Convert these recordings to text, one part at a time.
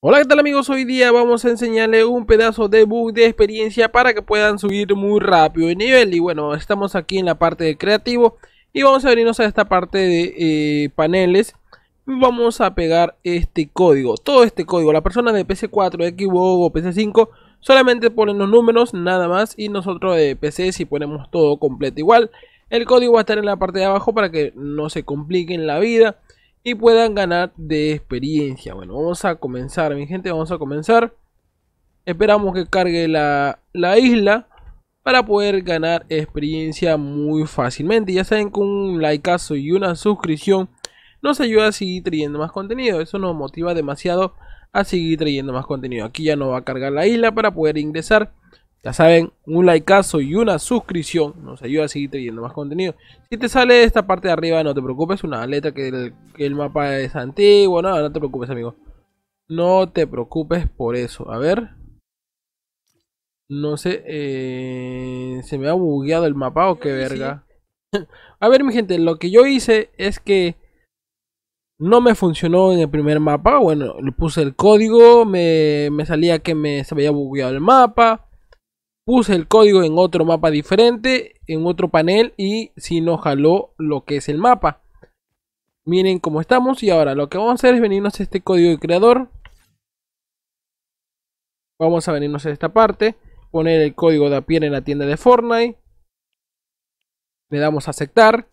Hola, ¿qué tal amigos? Hoy día vamos a enseñarle un pedazo de bug de experiencia para que puedan subir muy rápido de nivel. Y bueno, estamos aquí en la parte de creativo y vamos a venirnos a esta parte de eh, paneles. Vamos a pegar este código, todo este código. La persona de PC4, Xbox o PC5 solamente ponen los números, nada más. Y nosotros de PC si ponemos todo completo igual. El código va a estar en la parte de abajo para que no se compliquen en la vida y puedan ganar de experiencia. Bueno, vamos a comenzar, mi gente, vamos a comenzar. Esperamos que cargue la, la isla para poder ganar experiencia muy fácilmente. Ya saben que un likeazo y una suscripción nos ayuda a seguir trayendo más contenido. Eso nos motiva demasiado a seguir trayendo más contenido. Aquí ya no va a cargar la isla para poder ingresar ya saben, un likeazo y una suscripción nos ayuda a seguir trayendo más contenido. Si te sale esta parte de arriba, no te preocupes, una letra que el, mapa es antiguo, no, no te preocupes, amigo. No te preocupes por eso. A ver. No sé, eh, se me ha bugueado el mapa o qué verga. a ver, mi gente, lo que yo hice es que no me funcionó en el primer mapa. Bueno, le puse el código, me, me salía que me se me había bugueado el mapa puse el código en otro mapa diferente, en otro panel y si nos jaló lo que es el mapa. Miren cómo estamos y ahora lo que vamos a hacer es venirnos a este código de creador. Vamos a venirnos a esta parte, poner el código de API en la tienda de Fortnite. Le damos a aceptar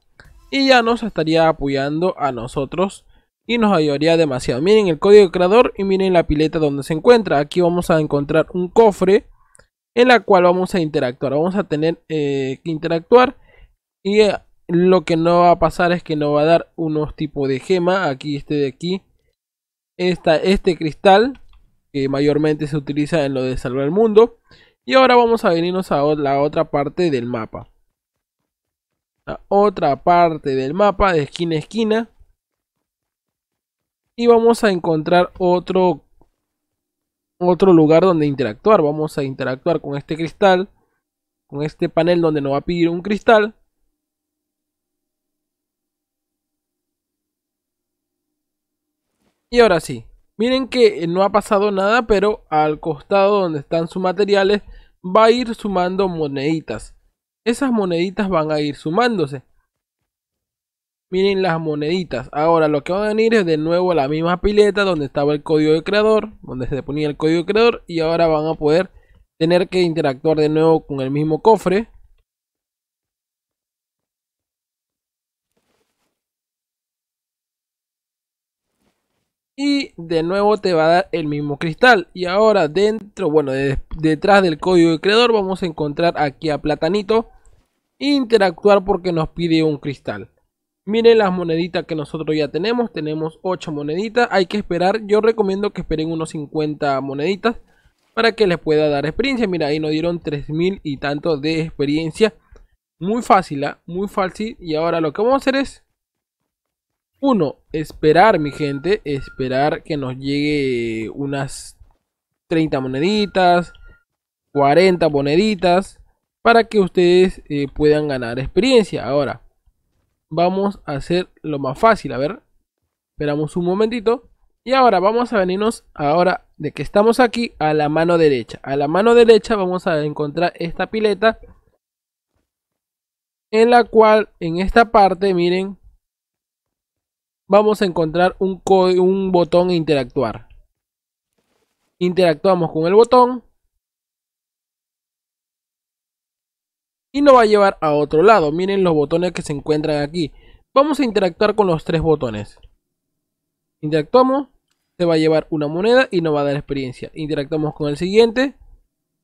y ya nos estaría apoyando a nosotros y nos ayudaría demasiado. Miren el código de creador y miren la pileta donde se encuentra. Aquí vamos a encontrar un cofre en la cual vamos a interactuar. Vamos a tener eh, que interactuar y eh, lo que no va a pasar es que nos va a dar unos tipos de gema. Aquí este de aquí. está este cristal que mayormente se utiliza en lo de salvar el mundo. Y ahora vamos a venirnos a la otra parte del mapa. La otra parte del mapa de esquina a esquina. Y vamos a encontrar otro otro lugar donde interactuar. Vamos a interactuar con este cristal, con este panel donde nos va a pedir un cristal. Y ahora sí, miren que eh, no ha pasado nada, pero al costado donde están sus materiales va a ir sumando moneditas. Esas moneditas van a ir sumándose. Miren las moneditas. Ahora lo que van a venir es de nuevo a la misma pileta donde estaba el código de creador. Donde se ponía el código de creador. Y ahora van a poder tener que interactuar de nuevo con el mismo cofre. Y de nuevo te va a dar el mismo cristal. Y ahora dentro, bueno, detrás del código de creador vamos a encontrar aquí a Platanito. Interactuar porque nos pide un cristal. Miren las moneditas que nosotros ya tenemos. Tenemos 8 moneditas. Hay que esperar. Yo recomiendo que esperen unos 50 moneditas. Para que les pueda dar experiencia. Mira, ahí nos dieron 3000 y tanto de experiencia. Muy fácil, ¿ah? muy fácil. Y ahora lo que vamos a hacer es. uno, Esperar, mi gente. Esperar que nos llegue unas 30 moneditas. 40 moneditas. Para que ustedes eh, puedan ganar experiencia. Ahora vamos a hacer lo más fácil, a ver. Esperamos un momentito. Y ahora vamos a venirnos, ahora de que estamos aquí, a la mano derecha. A la mano derecha vamos a encontrar esta pileta. En la cual, en esta parte, miren, vamos a encontrar un, un botón interactuar. Interactuamos con el botón y nos va a llevar a otro lado. Miren los botones que se encuentran aquí. Vamos a interactuar con los tres botones. Interactuamos, se va a llevar una moneda y nos va a dar experiencia. Interactuamos con el siguiente,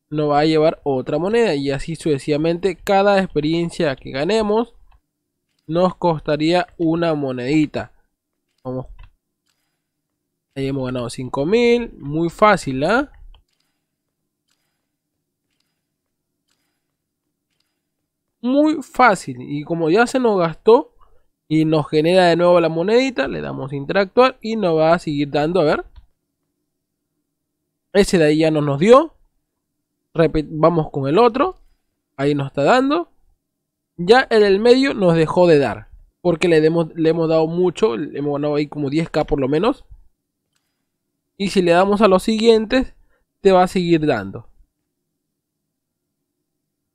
nos va a llevar otra moneda y así sucesivamente cada experiencia que ganemos nos costaría una monedita. Vamos. Ahí hemos ganado 5000, muy fácil, ¿ah? muy fácil. Y como ya se nos gastó y nos genera de nuevo la monedita, le damos interactuar y nos va a seguir dando, a ver. Ese de ahí ya no nos dio. vamos con el otro. Ahí nos está dando. Ya en el medio nos dejó de dar. Porque le, le hemos dado mucho. Le hemos ganado ahí como 10k por lo menos. Y si le damos a los siguientes, te va a seguir dando.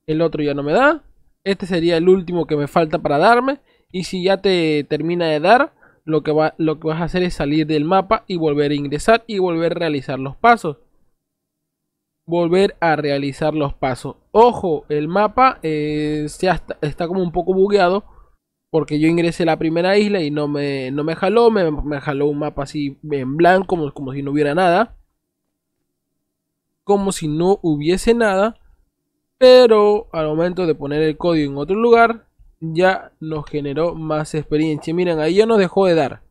El otro ya no me da. Este sería el último que me falta para darme. Y si ya te termina de dar, lo que, va, lo que vas a hacer es salir del mapa y volver a ingresar y volver a realizar los pasos. Volver a realizar los pasos. Ojo, el mapa eh, se está como un poco bugueado. Porque yo ingresé la primera isla y no me, no me jaló. Me, jaló un mapa así en blanco, como, como si no hubiera nada. Como si no hubiese nada. Pero al momento de poner el código en otro lugar, ya nos generó más experiencia. Miren, ahí ya no dejó de dar.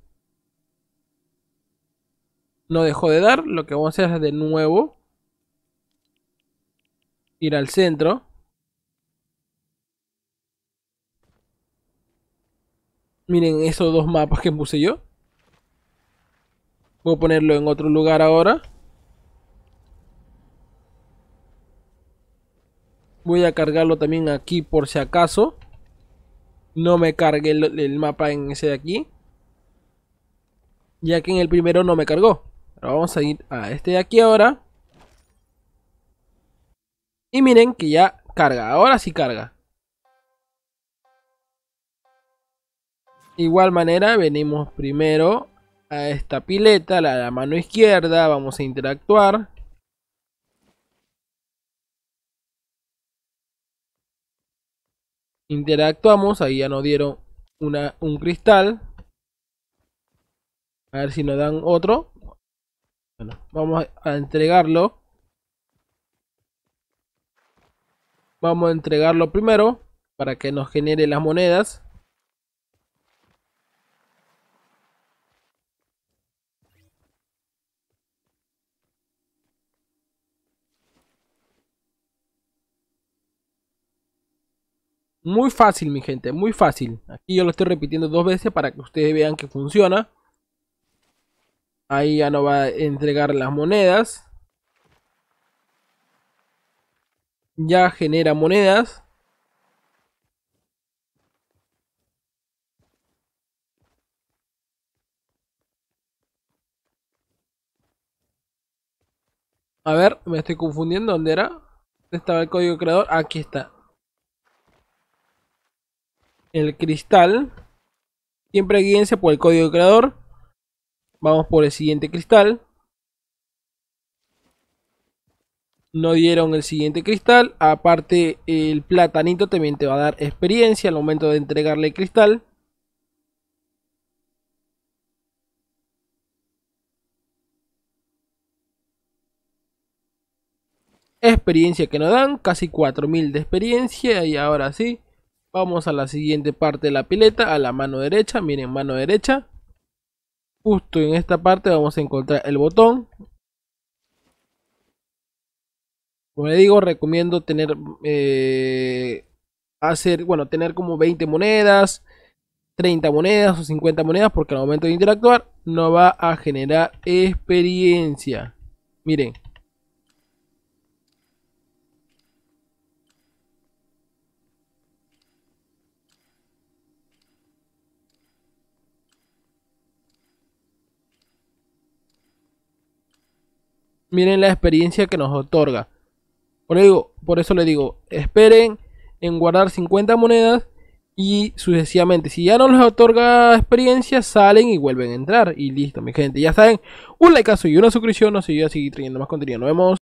No dejó de dar. Lo que vamos a hacer es de nuevo ir al centro. Miren esos dos mapas que puse yo. Voy a ponerlo en otro lugar ahora. Voy a cargarlo también aquí por si acaso. No me cargue el, mapa en ese de aquí. Ya que en el primero no me cargó. vamos a ir a este de aquí ahora. Y miren que ya carga. Ahora sí carga. Igual manera venimos primero a esta pileta, la de la mano izquierda. Vamos a interactuar. Interactuamos, ahí ya nos dieron un cristal. A ver si nos dan otro. Bueno, vamos a entregarlo. Vamos a entregarlo primero para que nos genere las monedas. Muy fácil, mi gente, muy fácil. Aquí yo lo estoy repitiendo dos veces para que ustedes vean que funciona. Ahí ya no va a entregar las monedas. Ya genera monedas. A ver, me estoy confundiendo. ¿Dónde era? estaba el código creador? Aquí está el cristal. Siempre guíense por el código de creador. Vamos por el siguiente cristal. No dieron el siguiente cristal. Aparte, el platanito también te va a dar experiencia al momento de entregarle el cristal. experiencia que nos dan, casi 4000 de experiencia y ahora sí, Vamos a la siguiente parte de la pileta, a la mano derecha, miren mano derecha. Justo en esta parte vamos a encontrar el botón. Como le digo, recomiendo tener, eh, hacer, bueno, tener como 20 monedas, 30 monedas o 50 monedas, porque al momento de interactuar no va a generar experiencia. Miren, miren la experiencia que nos otorga. Por, por eso le digo, esperen en guardar 50 monedas y sucesivamente. Si ya no les otorga experiencia, salen y vuelven a entrar. Y listo, mi gente. Ya saben, un likeazo y una suscripción nos ayuda a seguir trayendo más contenido. Nos vemos.